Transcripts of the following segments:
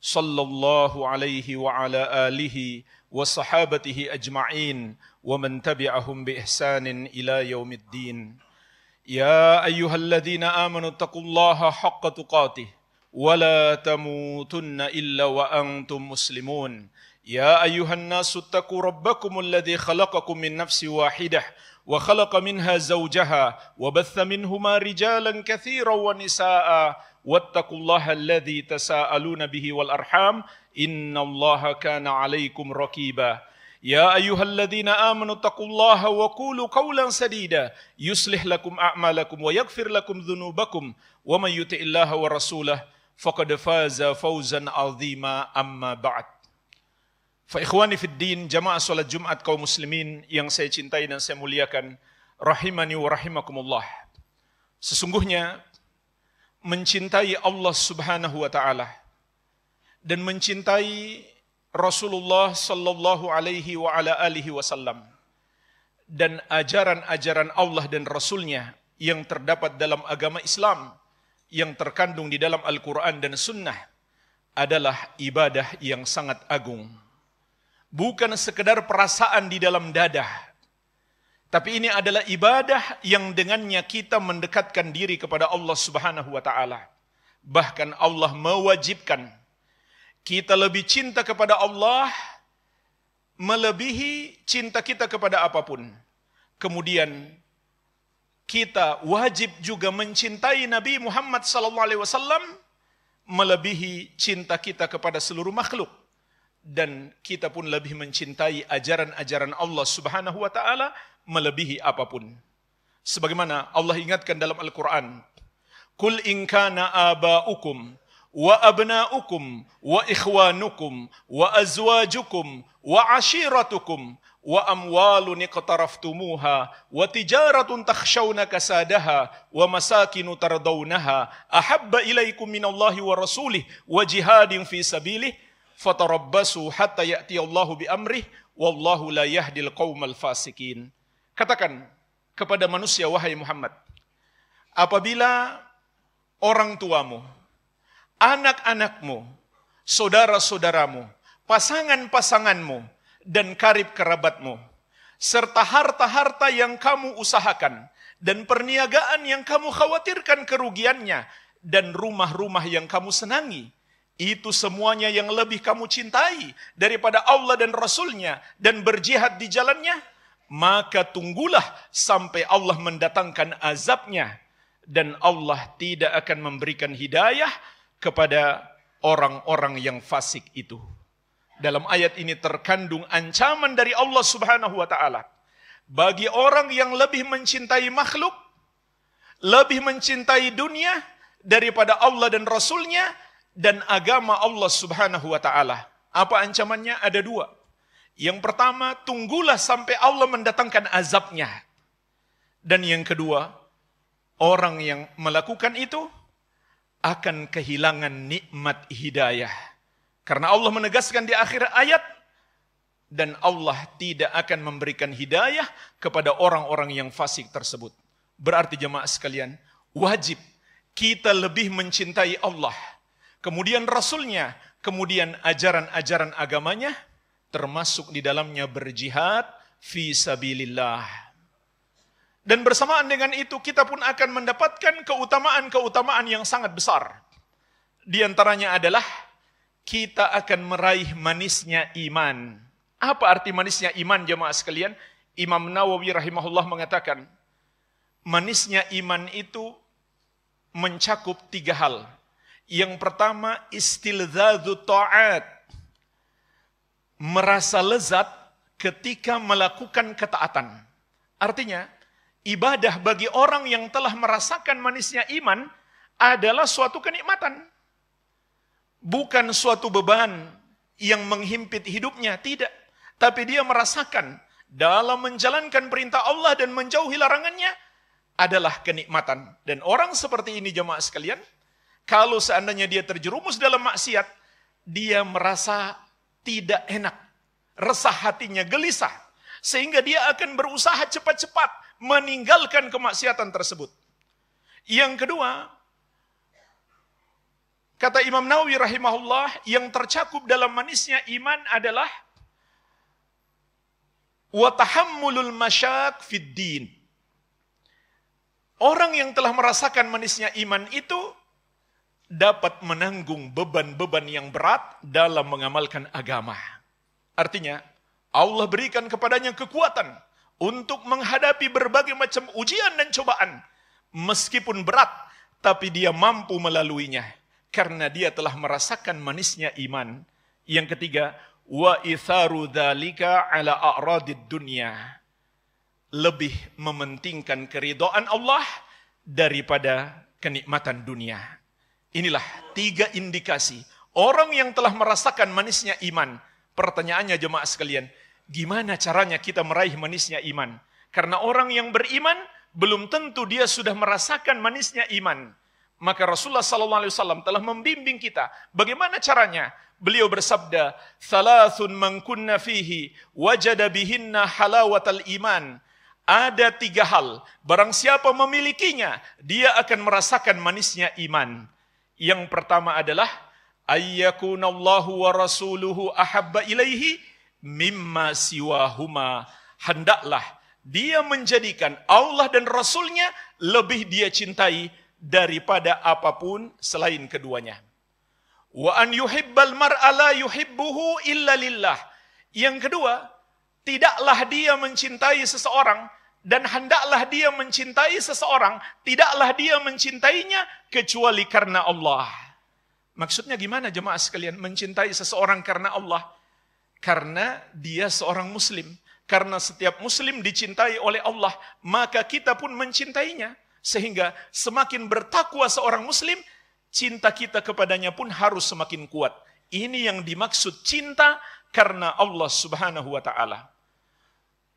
صلى الله عليه وعلى آله وصحابته أجمعين ومن تبعهم بإحسان إلى يوم الدين يا أيها الذين آمنوا اتقوا الله حق تقاته ولا تموتن إلا وأنتم مسلمون يا أيها الناس اتقوا ربكم الذي خلقكم من نفس واحدة وخلق منها زوجها وبث منهما رجالا كثيرا ونساء واتقوا الله الذي تساءلون به والارحام ان الله كان عليكم رقيبا يا ايها الذين امنوا اتقوا الله وقولوا قولا سديدا يصلح لكم اعمالكم ويغفر لكم ذنوبكم ومن يطع الله ورسوله فقد فاز فوزا عظيما اما بعد فاخواني في الدين jamaah salat Jumat kaum muslimin yang saya cintai dan saya muliakan rahimani wa rahimakumullah sesungguhnya mencintai Allah Subhanahu wa taala dan mencintai Rasulullah sallallahu alaihi wa ala alihi wasallam dan ajaran-ajaran Allah dan Rasulnya yang terdapat dalam agama Islam yang terkandung di dalam Al-Quran dan Sunnah adalah ibadah yang sangat agung. Bukan sekedar perasaan di dalam dadah tapi ini adalah ibadah yang dengannya kita mendekatkan diri kepada Allah Subhanahu wa taala. Bahkan Allah mewajibkan kita lebih cinta kepada Allah melebihi cinta kita kepada apapun. Kemudian kita wajib juga mencintai Nabi Muhammad sallallahu alaihi wasallam melebihi cinta kita kepada seluruh makhluk dan kita pun lebih mencintai ajaran-ajaran Allah Subhanahu wa taala melebihi apapun. Sebagaimana Allah ingatkan dalam Al-Quran, Kul in kana aba'ukum wa abna'ukum wa ikhwanukum wa azwajukum wa ashiratukum wa amwalun iqtaraftumuha wa tijaratun takhshawna kasadaha wa masakinu tardawnaha ahabba ilaikum minallahi wa rasulih wa jihadin fi sabilih fatarabbasu hatta ya'ti Allahu bi amrih wallahu la yahdil qaumal fasikin Katakan kepada manusia, wahai Muhammad, apabila orang tuamu, anak-anakmu, saudara-saudaramu, pasangan-pasanganmu, dan karib kerabatmu, serta harta-harta yang kamu usahakan, dan perniagaan yang kamu khawatirkan kerugiannya, dan rumah-rumah yang kamu senangi, itu semuanya yang lebih kamu cintai daripada Allah dan Rasulnya, dan berjihad di jalannya, maka tunggulah sampai Allah mendatangkan azabnya dan Allah tidak akan memberikan hidayah kepada orang-orang yang fasik itu. Dalam ayat ini terkandung ancaman dari Allah Subhanahu wa taala bagi orang yang lebih mencintai makhluk, lebih mencintai dunia daripada Allah dan Rasulnya dan agama Allah Subhanahu wa taala. Apa ancamannya? Ada dua. Yang pertama, tunggulah sampai Allah mendatangkan azabnya. Dan yang kedua, orang yang melakukan itu akan kehilangan nikmat hidayah. Karena Allah menegaskan di akhir ayat, dan Allah tidak akan memberikan hidayah kepada orang-orang yang fasik tersebut. Berarti jemaah sekalian, wajib kita lebih mencintai Allah. Kemudian Rasulnya, kemudian ajaran-ajaran agamanya, termasuk di dalamnya berjihad fi sabilillah. Dan bersamaan dengan itu kita pun akan mendapatkan keutamaan-keutamaan yang sangat besar. Di antaranya adalah kita akan meraih manisnya iman. Apa arti manisnya iman jemaah sekalian? Imam Nawawi rahimahullah mengatakan, manisnya iman itu mencakup tiga hal. Yang pertama, istilzadu ta'at merasa lezat ketika melakukan ketaatan. Artinya, ibadah bagi orang yang telah merasakan manisnya iman adalah suatu kenikmatan. Bukan suatu beban yang menghimpit hidupnya, tidak. Tapi dia merasakan dalam menjalankan perintah Allah dan menjauhi larangannya adalah kenikmatan. Dan orang seperti ini jemaah sekalian, kalau seandainya dia terjerumus dalam maksiat, dia merasa tidak enak. Resah hatinya gelisah. Sehingga dia akan berusaha cepat-cepat meninggalkan kemaksiatan tersebut. Yang kedua, kata Imam Nawawi rahimahullah, yang tercakup dalam manisnya iman adalah watahammulul masyak fid din. Orang yang telah merasakan manisnya iman itu dapat menanggung beban-beban yang berat dalam mengamalkan agama. Artinya, Allah berikan kepadanya kekuatan untuk menghadapi berbagai macam ujian dan cobaan. Meskipun berat, tapi dia mampu melaluinya. Karena dia telah merasakan manisnya iman. Yang ketiga, wa itharu ala a'radid dunya lebih mementingkan keridoan Allah daripada kenikmatan dunia. Inilah tiga indikasi. Orang yang telah merasakan manisnya iman. Pertanyaannya jemaah sekalian, gimana caranya kita meraih manisnya iman? Karena orang yang beriman, belum tentu dia sudah merasakan manisnya iman. Maka Rasulullah SAW telah membimbing kita. Bagaimana caranya? Beliau bersabda, "Thalathun man kunna fihi wajada bihinna halawatal iman." Ada tiga hal, barang siapa memilikinya, dia akan merasakan manisnya iman. Yang pertama adalah ayyakunallahu wa rasuluhu ahabba ilaihi mimma siwahuma. Hendaklah dia menjadikan Allah dan Rasulnya lebih dia cintai daripada apapun selain keduanya. Wa an yuhibbal mar'a la yuhibbuhu illa lillah. Yang kedua, tidaklah dia mencintai seseorang dan hendaklah dia mencintai seseorang, tidaklah dia mencintainya kecuali karena Allah. Maksudnya gimana jemaah sekalian? Mencintai seseorang karena Allah. Karena dia seorang muslim. Karena setiap muslim dicintai oleh Allah, maka kita pun mencintainya. Sehingga semakin bertakwa seorang muslim, cinta kita kepadanya pun harus semakin kuat. Ini yang dimaksud cinta karena Allah subhanahu wa ta'ala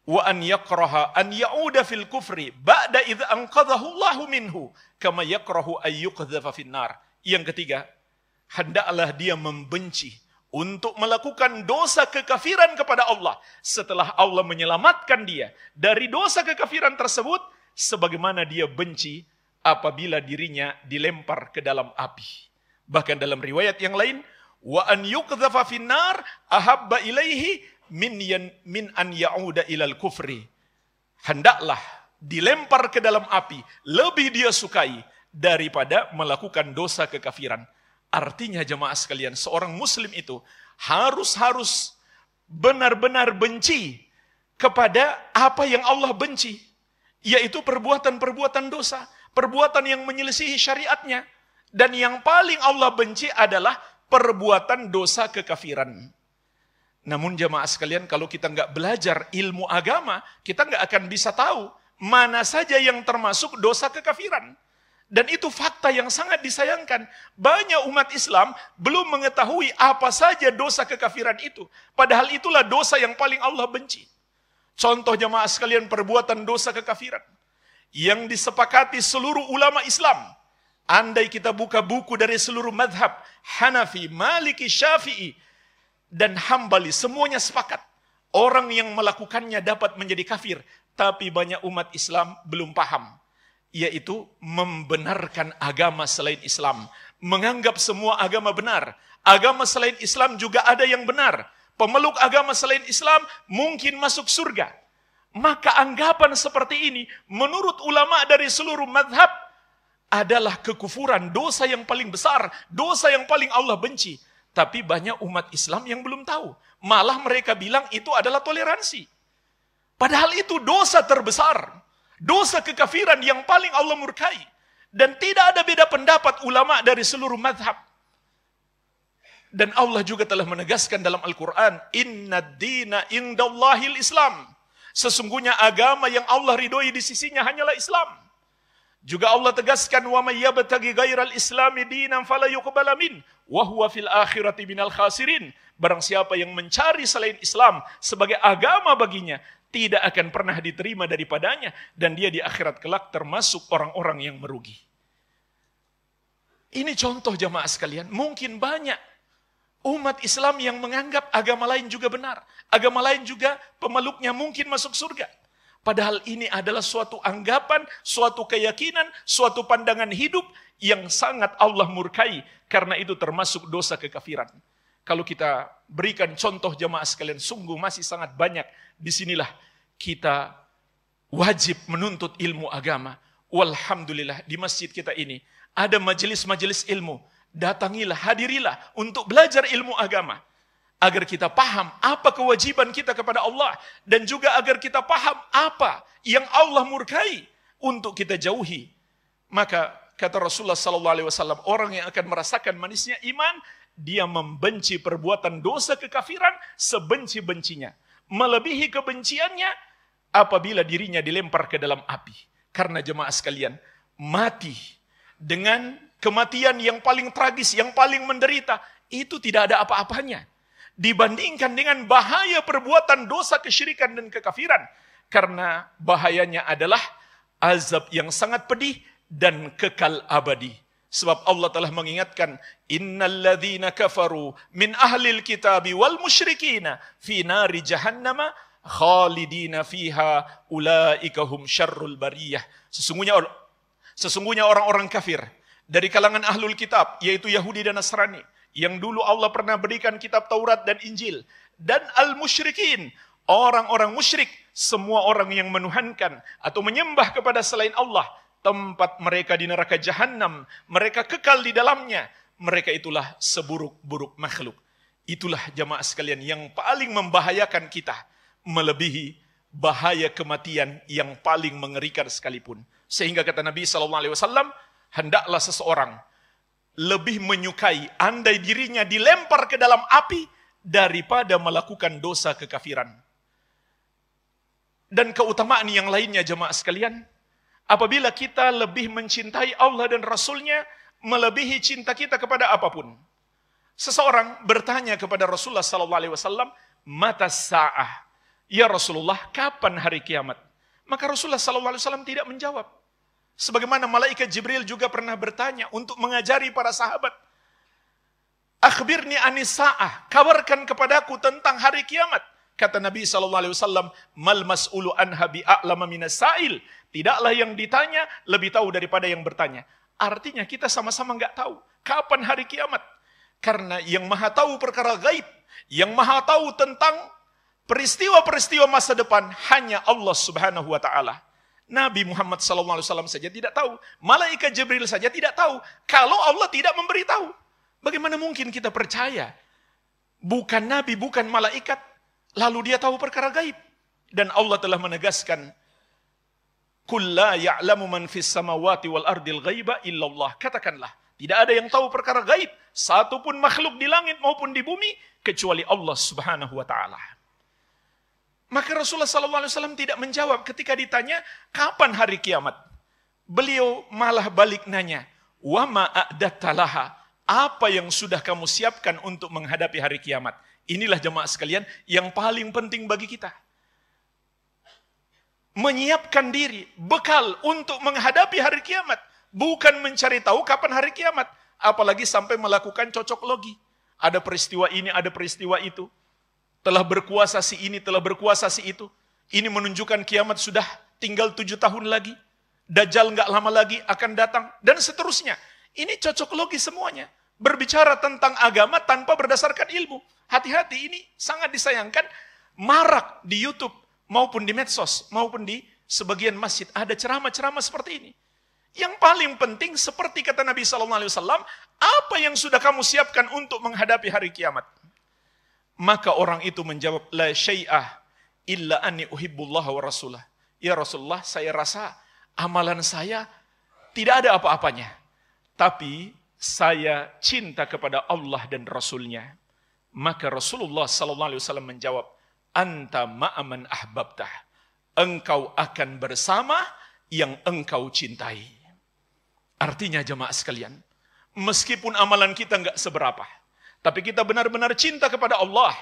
wa an yakraha an ya'uda fil kufri ba'da id anqadhahu Allahu minhu kama yakrahu ay yuqdhafa nar Yang ketiga, hendaklah dia membenci untuk melakukan dosa kekafiran kepada Allah setelah Allah menyelamatkan dia dari dosa kekafiran tersebut sebagaimana dia benci apabila dirinya dilempar ke dalam api. Bahkan dalam riwayat yang lain, wa an yuqdhafa finnar ahabba ilaihi min yan, min an ya'uda ilal kufri. Hendaklah dilempar ke dalam api, lebih dia sukai daripada melakukan dosa kekafiran. Artinya jemaah sekalian, seorang muslim itu harus-harus benar-benar benci kepada apa yang Allah benci, yaitu perbuatan-perbuatan dosa, perbuatan yang menyelisihi syariatnya. Dan yang paling Allah benci adalah perbuatan dosa kekafiran. Namun jemaah sekalian kalau kita nggak belajar ilmu agama, kita nggak akan bisa tahu mana saja yang termasuk dosa kekafiran. Dan itu fakta yang sangat disayangkan. Banyak umat Islam belum mengetahui apa saja dosa kekafiran itu. Padahal itulah dosa yang paling Allah benci. Contoh jemaah sekalian perbuatan dosa kekafiran. Yang disepakati seluruh ulama Islam. Andai kita buka buku dari seluruh madhab. Hanafi, Maliki, Syafi'i, dan Hambali semuanya sepakat orang yang melakukannya dapat menjadi kafir, tapi banyak umat Islam belum paham yaitu membenarkan agama selain Islam, menganggap semua agama benar. Agama selain Islam juga ada yang benar. Pemeluk agama selain Islam mungkin masuk surga. Maka anggapan seperti ini menurut ulama dari seluruh madhab adalah kekufuran, dosa yang paling besar, dosa yang paling Allah benci. Tapi banyak umat Islam yang belum tahu. Malah mereka bilang itu adalah toleransi. Padahal itu dosa terbesar. Dosa kekafiran yang paling Allah murkai. Dan tidak ada beda pendapat ulama dari seluruh madhab. Dan Allah juga telah menegaskan dalam Al-Quran, Inna dina indallahil Islam. Sesungguhnya agama yang Allah ridhoi di sisinya hanyalah Islam. Juga Allah tegaskan wa mayyabatagi gairal islami dinam falayukubalamin wahuwa fil akhirati binal khasirin. Barang siapa yang mencari selain Islam sebagai agama baginya, tidak akan pernah diterima daripadanya dan dia di akhirat kelak termasuk orang-orang yang merugi. Ini contoh jamaah sekalian, mungkin banyak umat Islam yang menganggap agama lain juga benar, agama lain juga pemeluknya mungkin masuk surga. Padahal ini adalah suatu anggapan, suatu keyakinan, suatu pandangan hidup yang sangat Allah murkai. Karena itu termasuk dosa kekafiran. Kalau kita berikan contoh jamaah sekalian, sungguh masih sangat banyak. Disinilah kita wajib menuntut ilmu agama. Walhamdulillah di masjid kita ini ada majelis-majelis ilmu. Datangilah, hadirilah untuk belajar ilmu agama agar kita paham apa kewajiban kita kepada Allah dan juga agar kita paham apa yang Allah murkai untuk kita jauhi. Maka kata Rasulullah sallallahu alaihi wasallam, orang yang akan merasakan manisnya iman, dia membenci perbuatan dosa kekafiran sebenci-bencinya, melebihi kebenciannya apabila dirinya dilempar ke dalam api. Karena jemaah sekalian, mati dengan kematian yang paling tragis, yang paling menderita, itu tidak ada apa-apanya dibandingkan dengan bahaya perbuatan dosa kesyirikan dan kekafiran karena bahayanya adalah azab yang sangat pedih dan kekal abadi. Sebab Allah telah mengingatkan, Innalladzina kafaru min ahlil kitabi wal musyrikina fi nari jahannama khalidina fiha ulaika hum syarrul bariyah. Sesungguhnya sesungguhnya orang-orang kafir dari kalangan ahlul kitab yaitu Yahudi dan Nasrani yang dulu Allah pernah berikan kitab Taurat dan Injil dan al-musyrikin, orang-orang musyrik, semua orang yang menuhankan atau menyembah kepada selain Allah, tempat mereka di neraka jahanam, mereka kekal di dalamnya. Mereka itulah seburuk-buruk makhluk. Itulah jamaah sekalian yang paling membahayakan kita, melebihi bahaya kematian yang paling mengerikan sekalipun. Sehingga kata Nabi sallallahu alaihi wasallam, hendaklah seseorang lebih menyukai andai dirinya dilempar ke dalam api daripada melakukan dosa kekafiran. Dan keutamaan yang lainnya jemaah sekalian, apabila kita lebih mencintai Allah dan Rasulnya, melebihi cinta kita kepada apapun. Seseorang bertanya kepada Rasulullah Sallallahu Alaihi Wasallam, mata saah, ya Rasulullah, kapan hari kiamat? Maka Rasulullah Sallallahu Alaihi Wasallam tidak menjawab. Sebagaimana malaikat Jibril juga pernah bertanya untuk mengajari para sahabat. Akhbirni anis sa'ah, kabarkan kepadaku tentang hari kiamat. Kata Nabi sallallahu alaihi wasallam, "Mal mas'ulu anha bi'alama minasail. Tidaklah yang ditanya lebih tahu daripada yang bertanya. Artinya kita sama-sama nggak tahu kapan hari kiamat. Karena yang maha tahu perkara gaib, yang maha tahu tentang peristiwa-peristiwa masa depan hanya Allah Subhanahu wa taala. Nabi Muhammad SAW saja tidak tahu. Malaikat Jibril saja tidak tahu. Kalau Allah tidak memberitahu. Bagaimana mungkin kita percaya? Bukan Nabi, bukan malaikat. Lalu dia tahu perkara gaib. Dan Allah telah menegaskan. Kulla ya'lamu man fis samawati wal ardil gaiba illallah. Katakanlah. Tidak ada yang tahu perkara gaib. Satupun makhluk di langit maupun di bumi. Kecuali Allah subhanahu wa ta'ala. Maka Rasulullah SAW tidak menjawab ketika ditanya, kapan hari kiamat? Beliau malah balik nanya, Wama a'datalaha, apa yang sudah kamu siapkan untuk menghadapi hari kiamat? Inilah jemaah sekalian yang paling penting bagi kita. Menyiapkan diri, bekal untuk menghadapi hari kiamat. Bukan mencari tahu kapan hari kiamat. Apalagi sampai melakukan cocok logi. Ada peristiwa ini, ada peristiwa itu telah berkuasa si ini, telah berkuasa si itu. Ini menunjukkan kiamat sudah tinggal tujuh tahun lagi. Dajjal nggak lama lagi akan datang. Dan seterusnya. Ini cocok logis semuanya. Berbicara tentang agama tanpa berdasarkan ilmu. Hati-hati ini sangat disayangkan. Marak di Youtube maupun di medsos maupun di sebagian masjid. Ada ceramah-ceramah seperti ini. Yang paling penting seperti kata Nabi SAW, apa yang sudah kamu siapkan untuk menghadapi hari kiamat? Maka orang itu menjawab, La syai'ah illa anni uhibbullah wa rasulah. Ya Rasulullah, saya rasa amalan saya tidak ada apa-apanya. Tapi saya cinta kepada Allah dan Rasulnya. Maka Rasulullah SAW menjawab, Anta ma'aman ahbabtah. Engkau akan bersama yang engkau cintai. Artinya jemaah sekalian, meskipun amalan kita nggak seberapa, tapi kita benar-benar cinta kepada Allah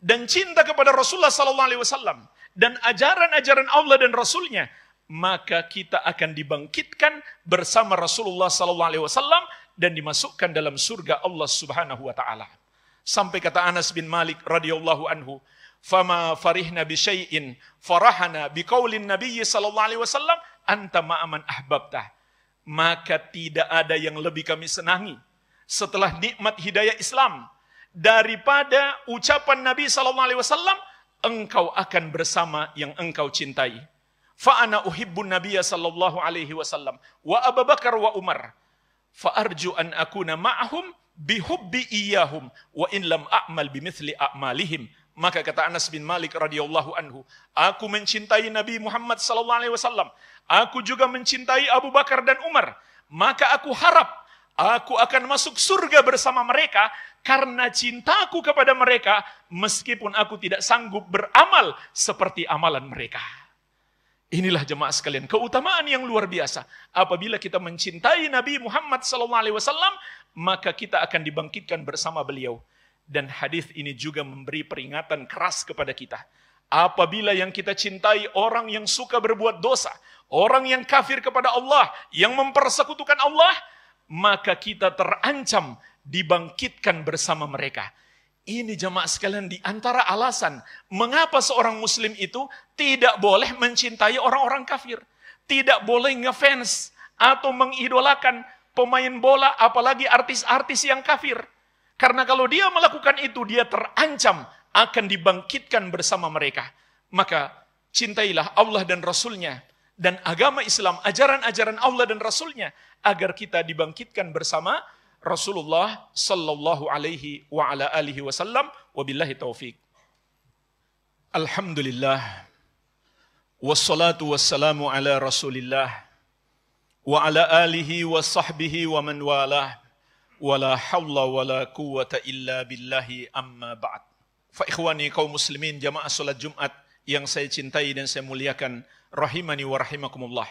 dan cinta kepada Rasulullah sallallahu alaihi wasallam dan ajaran-ajaran Allah dan Rasulnya, maka kita akan dibangkitkan bersama Rasulullah sallallahu alaihi wasallam dan dimasukkan dalam surga Allah Subhanahu wa taala. Sampai kata Anas bin Malik radhiyallahu anhu, "Fama farihna bi syai'in farahana bi qaulin nabiyyi sallallahu alaihi wasallam anta ma'aman ahbabta, Maka tidak ada yang lebih kami senangi setelah nikmat hidayah Islam daripada ucapan Nabi sallallahu alaihi wasallam engkau akan bersama yang engkau cintai. Fa ana uhibbu nabiyya sallallahu alaihi wasallam wa Abu Bakar wa Umar. Fa arju an akuna bi bihubbi iyyahum wa in lam a'mal mithli a'malihim. Maka kata Anas bin Malik radhiyallahu anhu, aku mencintai Nabi Muhammad sallallahu alaihi wasallam. Aku juga mencintai Abu Bakar dan Umar. Maka aku harap Aku akan masuk surga bersama mereka karena cintaku kepada mereka meskipun aku tidak sanggup beramal seperti amalan mereka. Inilah jemaah sekalian, keutamaan yang luar biasa. Apabila kita mencintai Nabi Muhammad SAW, maka kita akan dibangkitkan bersama beliau. Dan hadis ini juga memberi peringatan keras kepada kita. Apabila yang kita cintai orang yang suka berbuat dosa, orang yang kafir kepada Allah, yang mempersekutukan Allah, maka kita terancam dibangkitkan bersama mereka. Ini jemaah sekalian di antara alasan mengapa seorang muslim itu tidak boleh mencintai orang-orang kafir. Tidak boleh ngefans atau mengidolakan pemain bola apalagi artis-artis yang kafir. Karena kalau dia melakukan itu dia terancam akan dibangkitkan bersama mereka. Maka cintailah Allah dan Rasulnya dan agama Islam, ajaran-ajaran Allah dan Rasulnya, agar kita dibangkitkan bersama Rasulullah Sallallahu Alaihi wa ala alihi Wasallam. Wabillahi taufik. Alhamdulillah. Wassalatu wassalamu ala Rasulillah. Wa ala alihi wa sahbihi wa man walah. Wala hawla wala quwata illa billahi amma ba'd. Fa ikhwani kaum muslimin jamaah salat Jumat yang saya cintai dan saya muliakan, rahimani wa rahimakumullah.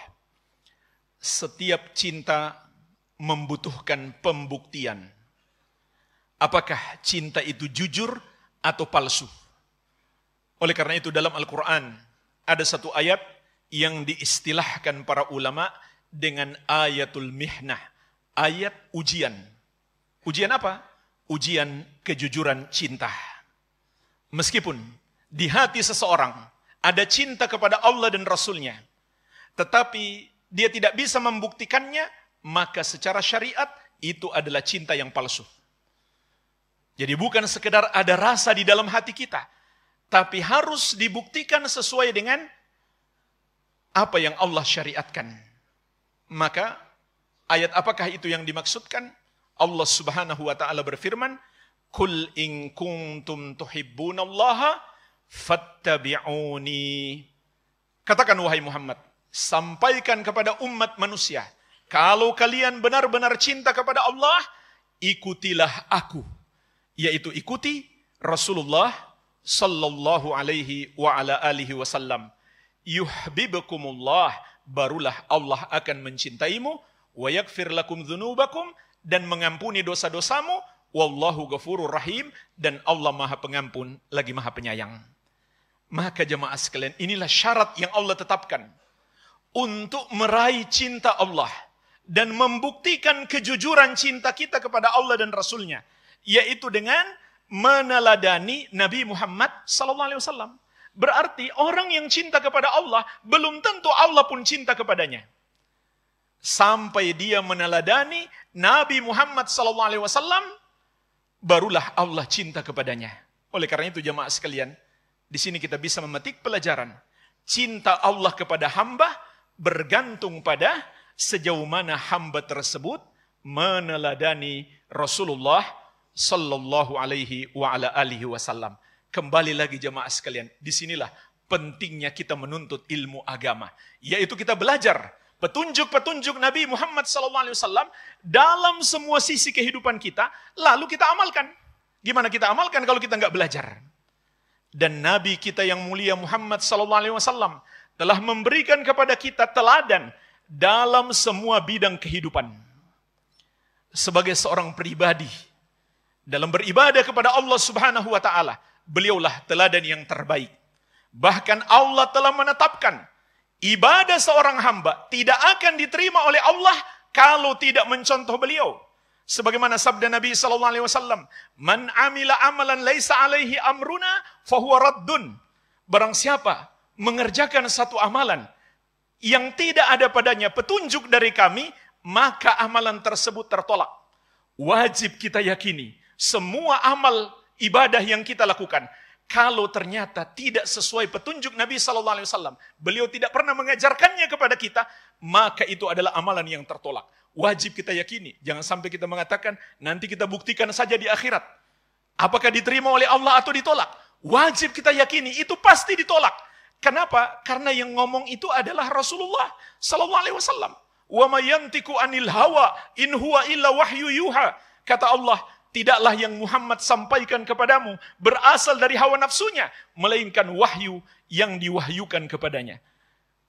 Setiap cinta membutuhkan pembuktian. Apakah cinta itu jujur atau palsu? Oleh karena itu dalam Al-Quran ada satu ayat yang diistilahkan para ulama dengan ayatul mihnah, ayat ujian. Ujian apa? Ujian kejujuran cinta. Meskipun di hati seseorang ada cinta kepada Allah dan Rasulnya, tetapi dia tidak bisa membuktikannya, maka secara syariat itu adalah cinta yang palsu. Jadi bukan sekedar ada rasa di dalam hati kita, tapi harus dibuktikan sesuai dengan apa yang Allah syariatkan. Maka ayat apakah itu yang dimaksudkan? Allah Subhanahu wa taala berfirman, "Qul in kuntum tuhibbunallaha fattabi'uni. Katakan wahai Muhammad, sampaikan kepada umat manusia, kalau kalian benar-benar cinta kepada Allah, ikutilah aku. Yaitu ikuti Rasulullah sallallahu alaihi wa ala alihi wasallam. Yuhbibukumullah, barulah Allah akan mencintaimu wa yaghfir lakum dzunubakum dan mengampuni dosa-dosamu. Wallahu ghafurur rahim dan Allah Maha Pengampun lagi Maha Penyayang. Maka jemaah sekalian, inilah syarat yang Allah tetapkan untuk meraih cinta Allah dan membuktikan kejujuran cinta kita kepada Allah dan Rasulnya, yaitu dengan meneladani Nabi Muhammad Sallallahu Alaihi Wasallam. Berarti orang yang cinta kepada Allah belum tentu Allah pun cinta kepadanya. Sampai dia meneladani Nabi Muhammad SAW, barulah Allah cinta kepadanya. Oleh karena itu jemaah sekalian, di sini kita bisa memetik pelajaran. Cinta Allah kepada hamba bergantung pada sejauh mana hamba tersebut meneladani Rasulullah sallallahu alaihi wa ala alihi wasallam. Kembali lagi jemaah sekalian, di sinilah pentingnya kita menuntut ilmu agama, yaitu kita belajar petunjuk-petunjuk Nabi Muhammad Alaihi Wasallam dalam semua sisi kehidupan kita, lalu kita amalkan. Gimana kita amalkan kalau kita nggak belajar? dan nabi kita yang mulia Muhammad SAW telah memberikan kepada kita teladan dalam semua bidang kehidupan. Sebagai seorang pribadi dalam beribadah kepada Allah Subhanahu wa taala, beliaulah teladan yang terbaik. Bahkan Allah telah menetapkan ibadah seorang hamba tidak akan diterima oleh Allah kalau tidak mencontoh beliau. Sebagaimana sabda Nabi sallallahu alaihi wasallam, "Man amila amalan laisa alaihi amruna fahuwa raddun. Barang siapa mengerjakan satu amalan yang tidak ada padanya petunjuk dari kami, maka amalan tersebut tertolak. Wajib kita yakini semua amal ibadah yang kita lakukan kalau ternyata tidak sesuai petunjuk Nabi saw beliau tidak pernah mengajarkannya kepada kita, maka itu adalah amalan yang tertolak. Wajib kita yakini, jangan sampai kita mengatakan nanti kita buktikan saja di akhirat. Apakah diterima oleh Allah atau ditolak? Wajib kita yakini, itu pasti ditolak. Kenapa? Karena yang ngomong itu adalah Rasulullah Sallallahu Alaihi Wasallam. Wa mayantiku anil hawa in huwa illa wahyu yuha. Kata Allah, tidaklah yang Muhammad sampaikan kepadamu berasal dari hawa nafsunya, melainkan wahyu yang diwahyukan kepadanya.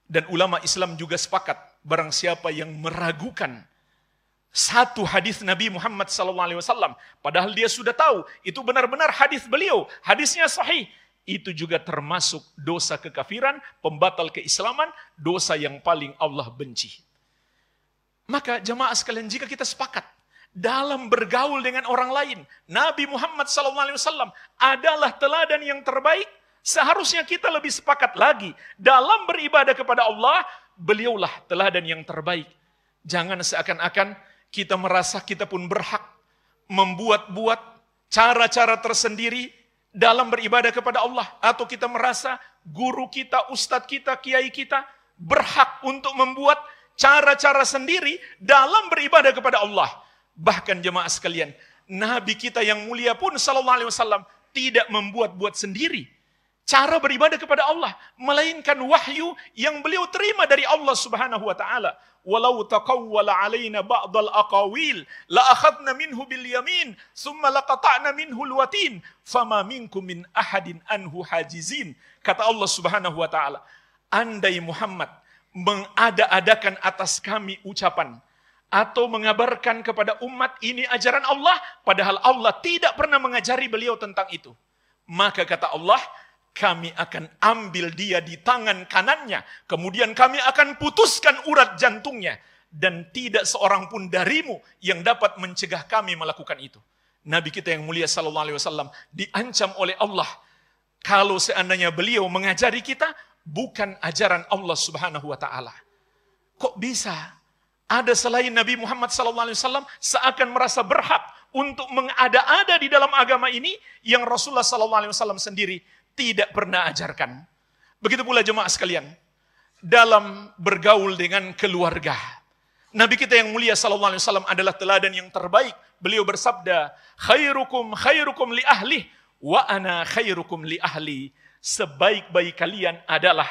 Dan ulama Islam juga sepakat, barang siapa yang meragukan satu hadis Nabi Muhammad SAW. Padahal dia sudah tahu itu benar-benar hadis beliau. Hadisnya sahih. Itu juga termasuk dosa kekafiran, pembatal keislaman, dosa yang paling Allah benci. Maka jamaah sekalian jika kita sepakat dalam bergaul dengan orang lain, Nabi Muhammad SAW adalah teladan yang terbaik, seharusnya kita lebih sepakat lagi dalam beribadah kepada Allah, beliaulah teladan yang terbaik. Jangan seakan-akan kita merasa kita pun berhak membuat-buat cara-cara tersendiri dalam beribadah kepada Allah. Atau kita merasa guru kita, ustadz kita, kiai kita berhak untuk membuat cara-cara sendiri dalam beribadah kepada Allah. Bahkan jemaah sekalian, Nabi kita yang mulia pun sallallahu wasallam tidak membuat-buat sendiri cara beribadah kepada Allah melainkan wahyu yang beliau terima dari Allah Subhanahu wa taala walau taqawwala alaina ba'dal aqawil la akhadna minhu bil yamin thumma laqata'na minhu alwatin fama minkum min ahadin anhu hajizin kata Allah Subhanahu wa taala andai Muhammad mengada-adakan atas kami ucapan atau mengabarkan kepada umat ini ajaran Allah padahal Allah tidak pernah mengajari beliau tentang itu maka kata Allah kami akan ambil dia di tangan kanannya. Kemudian kami akan putuskan urat jantungnya. Dan tidak seorang pun darimu yang dapat mencegah kami melakukan itu. Nabi kita yang mulia Sallallahu Alaihi Wasallam diancam oleh Allah. Kalau seandainya beliau mengajari kita, bukan ajaran Allah Subhanahu Wa Ta'ala. Kok bisa? Ada selain Nabi Muhammad Sallallahu Alaihi Wasallam seakan merasa berhak untuk mengada-ada di dalam agama ini yang Rasulullah Sallallahu Alaihi Wasallam sendiri tidak pernah ajarkan. Begitu pula jemaah sekalian, dalam bergaul dengan keluarga. Nabi kita yang mulia sallallahu alaihi wasallam adalah teladan yang terbaik. Beliau bersabda, "Khairukum khairukum li ahli wa ana khairukum li ahli." Sebaik-baik kalian adalah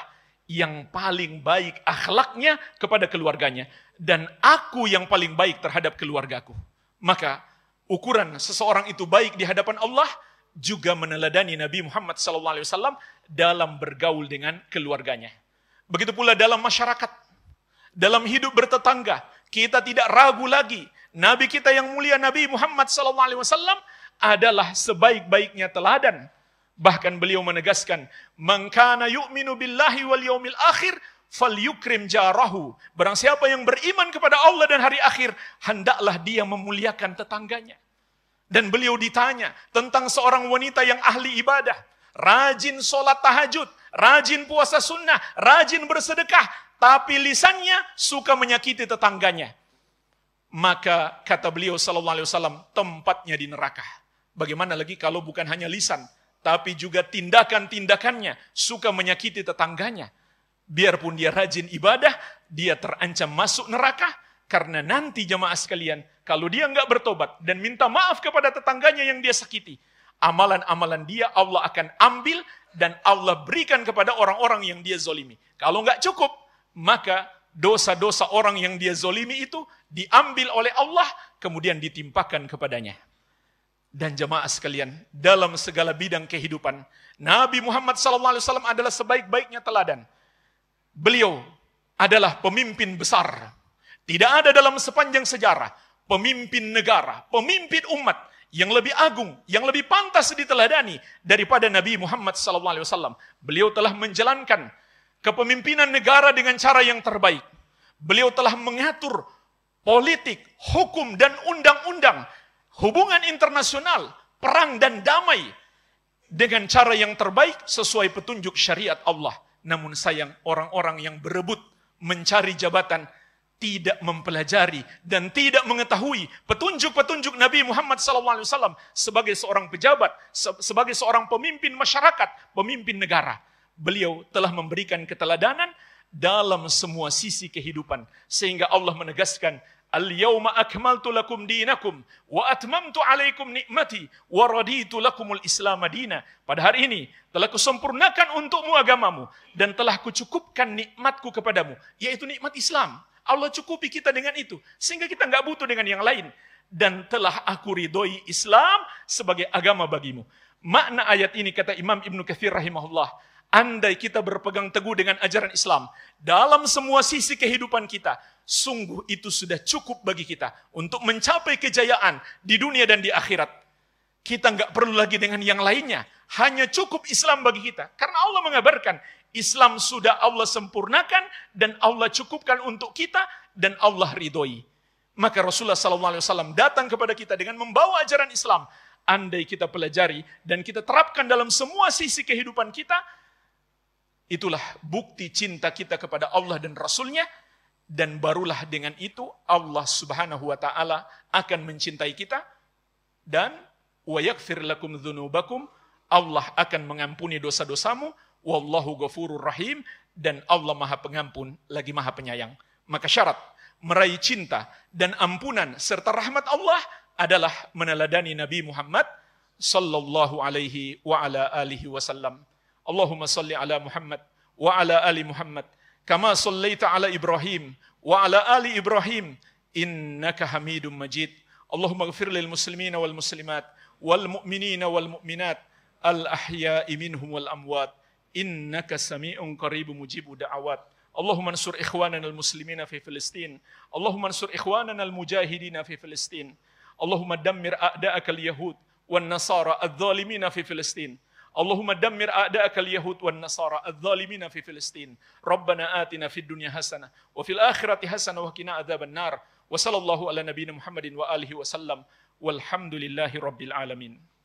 yang paling baik akhlaknya kepada keluarganya dan aku yang paling baik terhadap keluargaku. Maka ukuran seseorang itu baik di hadapan Allah juga meneladani Nabi Muhammad SAW dalam bergaul dengan keluarganya. Begitu pula dalam masyarakat, dalam hidup bertetangga, kita tidak ragu lagi. Nabi kita yang mulia Nabi Muhammad SAW adalah sebaik-baiknya teladan. Bahkan beliau menegaskan, mengkana yu'minu billahi wal yaumil akhir yukrim jarahu." Barang siapa yang beriman kepada Allah dan hari akhir, hendaklah dia memuliakan tetangganya. Dan beliau ditanya tentang seorang wanita yang ahli ibadah. Rajin sholat tahajud, rajin puasa sunnah, rajin bersedekah. Tapi lisannya suka menyakiti tetangganya. Maka kata beliau sallallahu alaihi wasallam, tempatnya di neraka. Bagaimana lagi kalau bukan hanya lisan, tapi juga tindakan-tindakannya suka menyakiti tetangganya. Biarpun dia rajin ibadah, dia terancam masuk neraka karena nanti jemaah sekalian kalau dia nggak bertobat dan minta maaf kepada tetangganya yang dia sakiti, amalan-amalan dia Allah akan ambil dan Allah berikan kepada orang-orang yang dia zolimi. Kalau nggak cukup, maka dosa-dosa orang yang dia zolimi itu diambil oleh Allah, kemudian ditimpakan kepadanya. Dan jemaah sekalian, dalam segala bidang kehidupan, Nabi Muhammad SAW adalah sebaik-baiknya teladan. Beliau adalah pemimpin besar. Tidak ada dalam sepanjang sejarah pemimpin negara, pemimpin umat yang lebih agung, yang lebih pantas diteladani daripada Nabi Muhammad SAW. Beliau telah menjalankan kepemimpinan negara dengan cara yang terbaik. Beliau telah mengatur politik, hukum, dan undang-undang, hubungan internasional, perang dan damai dengan cara yang terbaik sesuai petunjuk syariat Allah. Namun sayang orang-orang yang berebut mencari jabatan tidak mempelajari dan tidak mengetahui petunjuk-petunjuk Nabi Muhammad SAW sebagai seorang pejabat, sebagai seorang pemimpin masyarakat, pemimpin negara. Beliau telah memberikan keteladanan dalam semua sisi kehidupan. Sehingga Allah menegaskan, Al-yawma akmaltu lakum dinakum wa atmamtu alaikum nikmati wa raditu lakumul islam Madina. Pada hari ini telah kusempurnakan untukmu agamamu dan telah kucukupkan nikmatku kepadamu, yaitu nikmat Islam. Allah cukupi kita dengan itu. Sehingga kita nggak butuh dengan yang lain. Dan telah aku ridhoi Islam sebagai agama bagimu. Makna ayat ini kata Imam Ibn Kathir rahimahullah. Andai kita berpegang teguh dengan ajaran Islam dalam semua sisi kehidupan kita, sungguh itu sudah cukup bagi kita untuk mencapai kejayaan di dunia dan di akhirat. Kita nggak perlu lagi dengan yang lainnya, hanya cukup Islam bagi kita. Karena Allah mengabarkan, Islam sudah Allah sempurnakan dan Allah cukupkan untuk kita dan Allah ridhoi. Maka Rasulullah SAW datang kepada kita dengan membawa ajaran Islam. Andai kita pelajari dan kita terapkan dalam semua sisi kehidupan kita, itulah bukti cinta kita kepada Allah dan Rasulnya. Dan barulah dengan itu Allah subhanahu wa ta'ala akan mencintai kita. Dan wa yakfir lakum dzunubakum Allah akan mengampuni dosa-dosamu Wallahu ghafurur rahim. Dan Allah maha pengampun, lagi maha penyayang. Maka syarat meraih cinta dan ampunan serta rahmat Allah adalah meneladani Nabi Muhammad sallallahu alaihi wa ala alihi wasallam. Allahumma salli ala Muhammad wa ala ali Muhammad kama sallaita ala Ibrahim wa ala ali Ibrahim innaka Hamidum Majid. Allahumma ighfir lil muslimina wal muslimat wal mu'minina wal mu'minat al ahya'i minhum wal amwat إنك سميع قريب مجيب دعوات اللهم انصر إخواننا المسلمين في فلسطين اللهم انصر إخواننا المجاهدين في فلسطين اللهم دمر أعداءك اليهود والنصارى الظالمين في فلسطين اللهم دمر أعداءك اليهود والنصارى الظالمين في فلسطين ربنا آتنا في الدنيا حسنة وفي الآخرة حسنة وقنا عذاب النار وصلى الله على نبينا محمد وآله وسلم والحمد لله رب العالمين